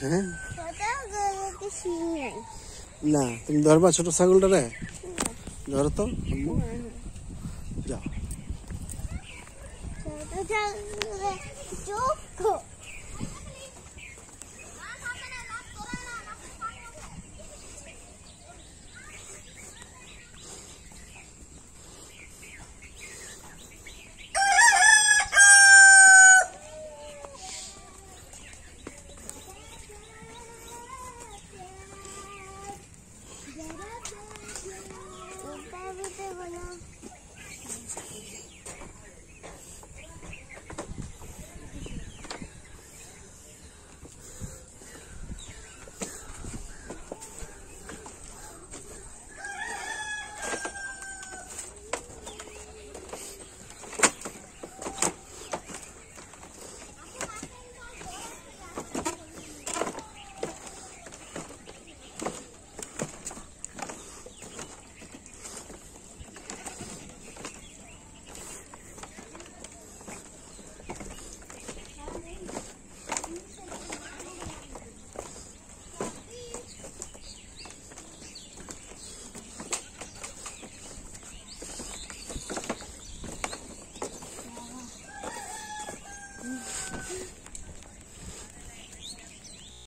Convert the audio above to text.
হ্যাঁ না তুমি ধরবা ছোট ছাগলটারে ধরো তো যাও